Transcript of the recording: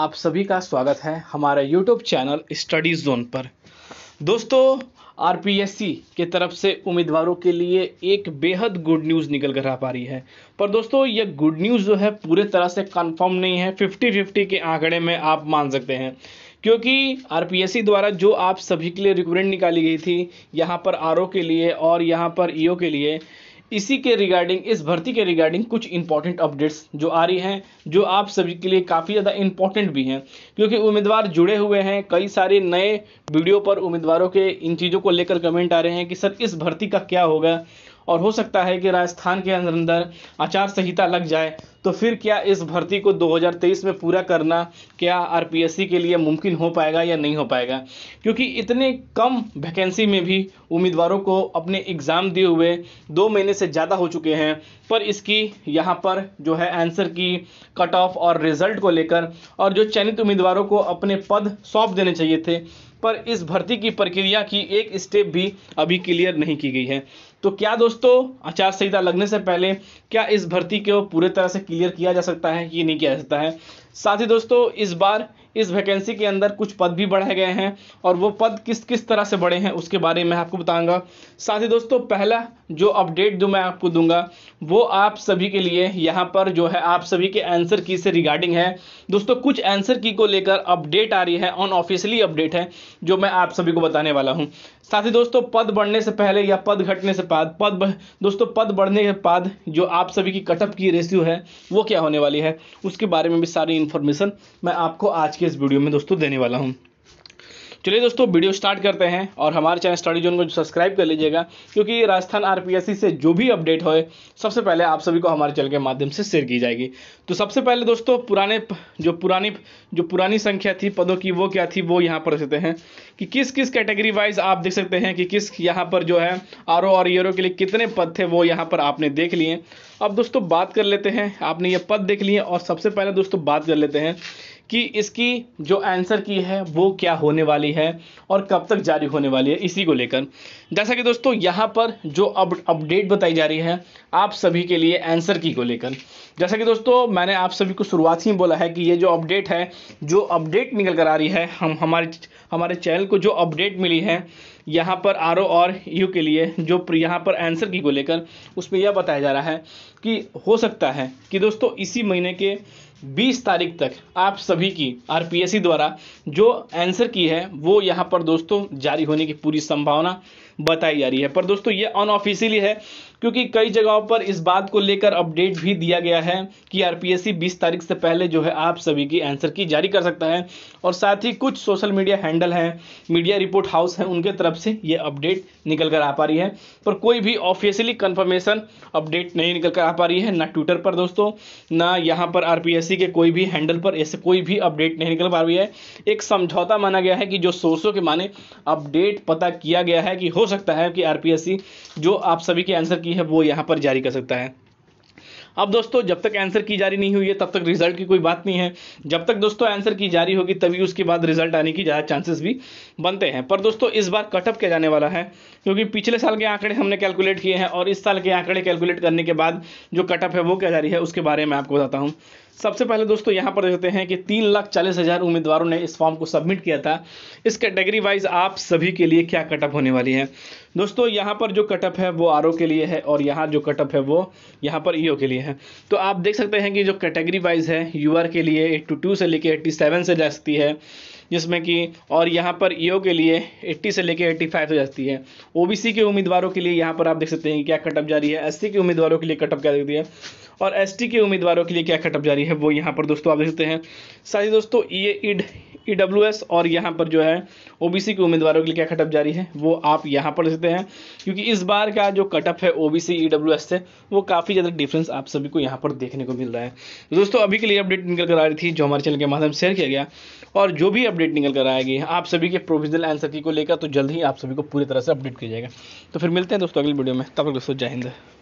आप सभी का स्वागत है हमारे YouTube चैनल स्टडी जोन पर दोस्तों आर के तरफ से उम्मीदवारों के लिए एक बेहद गुड न्यूज़ निकल कर आ पा रही है पर दोस्तों ये गुड न्यूज़ जो है पूरे तरह से कंफर्म नहीं है 50-50 के आंकड़े में आप मान सकते हैं क्योंकि आर द्वारा जो आप सभी के लिए रिक्रूटमेंट निकाली गई थी यहाँ पर आर के लिए और यहाँ पर ई e के लिए इसी के रिगार्डिंग इस भर्ती के रिगार्डिंग कुछ इंपॉर्टेंट अपडेट्स जो आ रही हैं जो आप सभी के लिए काफ़ी ज़्यादा इंपॉर्टेंट भी हैं क्योंकि उम्मीदवार जुड़े हुए हैं कई सारे नए वीडियो पर उम्मीदवारों के इन चीज़ों को लेकर कमेंट आ रहे हैं कि सर इस भर्ती का क्या होगा और हो सकता है कि राजस्थान के अंदर अंदर आचार संहिता लग जाए तो फिर क्या इस भर्ती को 2023 में पूरा करना क्या आर के लिए मुमकिन हो पाएगा या नहीं हो पाएगा क्योंकि इतने कम वैकेंसी में भी उम्मीदवारों को अपने एग्ज़ाम दिए हुए दो महीने से ज़्यादा हो चुके हैं पर इसकी यहाँ पर जो है आंसर की कट ऑफ और रिज़ल्ट को लेकर और जो चयनित उम्मीदवारों को अपने पद सौंप देने चाहिए थे पर इस भर्ती की प्रक्रिया की एक स्टेप भी अभी क्लियर नहीं की गई है तो क्या दोस्तों आचार संहिता लगने से पहले क्या इस भर्ती को पूरे तरह से क्लियर किया जा सकता है ये नहीं किया जा सकता है साथ ही दोस्तों इस बार इस वैकेंसी के अंदर कुछ पद भी बढ़ाए गए हैं और वो पद किस किस तरह से बढ़े हैं उसके बारे में आपको बताऊंगा साथ ही दोस्तों पहला जो अपडेट जो मैं आपको दूंगा वो आप सभी के लिए यहाँ पर जो है आप सभी के आंसर की से रिगार्डिंग है दोस्तों कुछ आंसर की को लेकर अपडेट आ रही है ऑन ऑफिशियली अपडेट है जो मैं आप सभी को बताने वाला हूँ साथ ही दोस्तों पद बढ़ने से पहले या पद घटने से बाद पद दोस्तों पद बढ़ने के बाद जो आप सभी की कटअप की रेशियो है वो क्या होने वाली है उसके बारे में भी सारी इन्फॉर्मेशन मैं आपको आज के इस वीडियो में दोस्तों देने वाला हूँ चलिए दोस्तों वीडियो स्टार्ट करते हैं और हमारे चैनल स्टडी जोन को जो सब्सक्राइब कर लीजिएगा क्योंकि राजस्थान आरपीएससी से जो भी अपडेट होए सबसे पहले आप सभी को हमारे चैनल के माध्यम से शेयर की जाएगी तो सबसे पहले दोस्तों पुराने जो पुरानी जो पुरानी संख्या थी पदों की वो क्या थी वो यहाँ पर देते हैं कि किस किस कैटेगरी वाइज आप देख सकते हैं कि किस यहाँ पर जो है आर और ईयरो के लिए कितने पद थे वो यहाँ पर आपने देख लिए अब दोस्तों बात कर लेते हैं आपने ये पद देख लिए और सबसे पहले दोस्तों बात कर लेते हैं कि इसकी जो आंसर की है वो क्या होने वाली है और कब तक जारी होने वाली है इसी को लेकर जैसा कि दोस्तों यहाँ पर जो अब अपडेट बताई जा रही है आप सभी के लिए आंसर की को लेकर जैसा कि दोस्तों मैंने आप सभी को शुरुआत ही बोला है कि ये जो अपडेट है जो अपडेट निकल कर आ रही है हम हमारे हमारे चैनल को जो अपडेट मिली है यहाँ पर आर और यू के लिए जो यहाँ पर आंसर की को लेकर उसमें यह बताया जा रहा है कि हो सकता है कि दोस्तों इसी महीने के 20 तारीख तक आप सभी की आर द्वारा जो आंसर की है वो यहाँ पर दोस्तों जारी होने की पूरी संभावना बताई जा रही है पर दोस्तों ये अनऑफिशियली है क्योंकि कई जगहों पर इस बात को लेकर अपडेट भी दिया गया है कि आरपीएससी 20 तारीख से पहले जो है आप सभी की आंसर की जारी कर सकता है और साथ ही कुछ सोशल मीडिया हैंडल हैं मीडिया रिपोर्ट हाउस हैं उनके तरफ से ये अपडेट निकल कर आ पा रही है पर कोई भी ऑफिशियली कन्फर्मेशन अपडेट नहीं निकल कर आ पा रही है ना ट्विटर पर दोस्तों ना यहाँ पर आर के कोई भी हैंडल पर ऐसे कोई भी अपडेट नहीं निकल पा रही है एक समझौता माना गया है कि जो सोर्सों के माने अपडेट पता किया गया है कि हो सकता है कि आरपीएससी जो आप सभी के आंसर की है वो यहाँ पर जारी कर सकता है अब दोस्तों जब तक आंसर की जारी नहीं हुई है तब तक रिजल्ट की कोई बात नहीं है जब तक दोस्तों आंसर की जारी होगी तभी उसके बाद रिजल्ट आने की ज़्यादा चांसेस भी बनते हैं पर दोस्तों इस बार कटअप किया जाने वाला है क्योंकि पिछले साल के आंकड़े हमने कैलकुलेट किए हैं और इस साल के आंकड़े कैलकुलेट करने के बाद जो कटअप है वो क्या जारी है उसके बारे में आपको बताता हूँ सबसे पहले दोस्तों यहाँ पर देखते हैं कि तीन लाख चालीस हज़ार उम्मीदवारों ने इस फॉर्म को सबमिट किया था इस कैटेगरी वाइज आप सभी के लिए क्या कटअप होने वाली है दोस्तों यहाँ पर जो कटअप है वो आर के लिए है और यहाँ जो कटअप है वो यहाँ पर ई के लिए है तो आप देख सकते हैं कि जो कैटेगरी वाइज है यू के लिए एट्टी से लेकर एट्टी से जा सकती है जिसमें कि और यहाँ पर ईओ e के लिए 80 से लेकर 85 हो जाती है ओबीसी के उम्मीदवारों के लिए यहाँ पर आप देख सकते हैं क्या कटअप जारी है एससी के उम्मीदवारों के लिए कटअप क्या देती है और एसटी के उम्मीदवारों के लिए क्या कटअप जारी है वो यहाँ पर दोस्तों आप देख सकते हैं साथ ही दोस्तों ये इड ई और यहाँ पर जो है ओ के उम्मीदवारों के लिए क्या कटअप जारी है वो आप यहाँ पर देते हैं क्योंकि इस बार का जो कटअप है ओ बी सी से वो काफ़ी ज़्यादा डिफरेंस आप सभी को यहाँ पर देखने को मिल रहा है तो दोस्तों अभी के लिए अपडेट निकल कर आ रही थी जो हमारे चैनल के माध्यम से शेयर किया गया और जो भी अपडेट निकल कर आएगी आप सभी के प्रोविजनल आंसर की को लेकर तो जल्द ही आप सभी को पूरी तरह से अपडेट किया जाएगा तो फिर मिलते हैं दोस्तों अगली वीडियो में तब तक दोस्तों जय हिंद